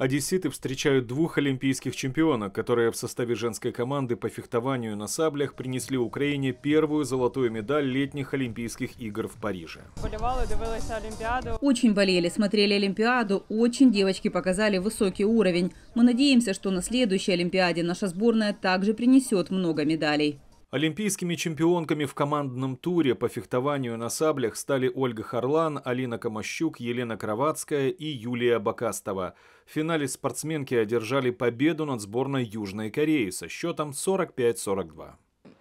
одесситы встречают двух олимпийских чемпионок, которые в составе женской команды по фехтованию на саблях принесли Украине первую золотую медаль летних Олимпийских игр в Париже. Очень болели, смотрели Олимпиаду, очень девочки показали высокий уровень. Мы надеемся, что на следующей Олимпиаде наша сборная также принесет много медалей. Олимпийскими чемпионками в командном туре по фехтованию на саблях стали Ольга Харлан, Алина Камощук, Елена Кровацкая и Юлия Бакастова. В финале спортсменки одержали победу над сборной Южной Кореи со счетом 45-42.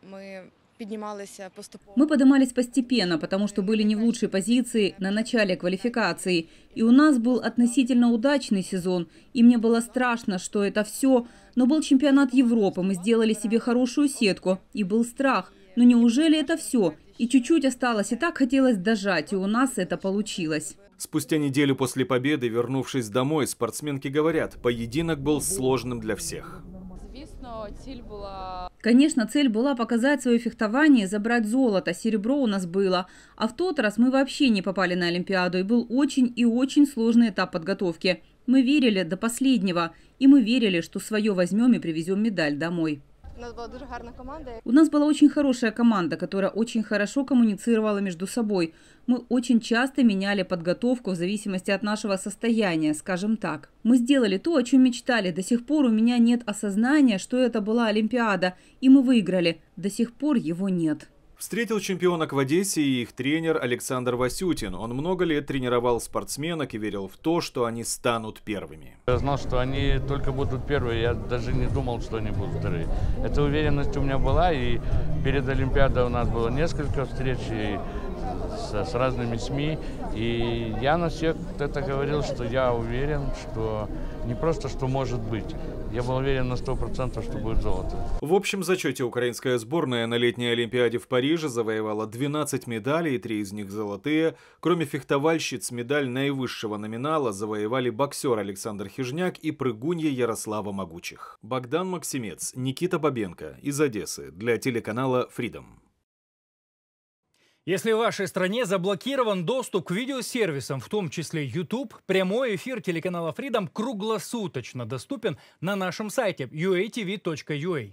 Мы поднимались э, поступово. Мы поднимались постепенно, потому что были не в лучшей позиции на начале квалификации. И у нас был относительно удачный сезон. И мне было страшно, что это все. Но был чемпионат Европы, мы сделали себе хорошую сетку. И был страх. Но ну неужели это все? И чуть-чуть осталось, и так хотелось дожать, и у нас это получилось. Спустя неделю после победы, вернувшись домой, спортсменки говорят, поединок был сложным для всех цель была... Конечно, цель была показать свое фехтование, забрать золото, серебро у нас было. А в тот раз мы вообще не попали на Олимпиаду, и был очень и очень сложный этап подготовки. Мы верили до последнего, и мы верили, что свое возьмем и привезем медаль домой. У нас была дуже гарная команда. У нас была очень хорошая команда, которая очень хорошо коммуницировала между собой. Мы очень часто меняли подготовку в зависимости от нашего состояния, скажем так. Мы сделали то, о чем мечтали. До сих пор у меня нет осознания, что это была Олимпиада, и мы выиграли. До сих пор его нет. Встретил чемпионок в Одессе и их тренер Александр Васютин. Он много лет тренировал спортсменок и верил в то, что они станут первыми. Я знал, что они только будут первые. Я даже не думал, что они будут вторые. Эта уверенность у меня была. И перед Олимпиадой у нас было несколько встреч. И с, с разными СМИ. И я на всех это говорил, что я уверен, что не просто что может быть, я был уверен на 100%, что будет золото. В общем зачете украинская сборная на летней Олимпиаде в Париже завоевала 12 медалей, три из них золотые. Кроме фехтовальщиц, медаль наивысшего номинала завоевали боксер Александр Хижняк и прыгунья Ярослава Могучих. Богдан Максимец, Никита Бабенко из Одессы для телеканала Freedom. Если в вашей стране заблокирован доступ к видеосервисам, в том числе YouTube, прямой эфир телеканала Freedom круглосуточно доступен на нашем сайте uatv.ua.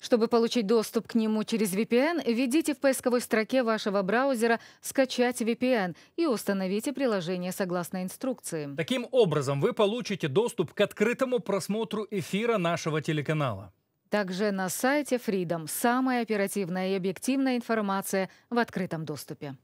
Чтобы получить доступ к нему через VPN, введите в поисковой строке вашего браузера «Скачать VPN» и установите приложение согласно инструкции. Таким образом, вы получите доступ к открытому просмотру эфира нашего телеканала. Также на сайте Freedom самая оперативная и объективная информация в открытом доступе.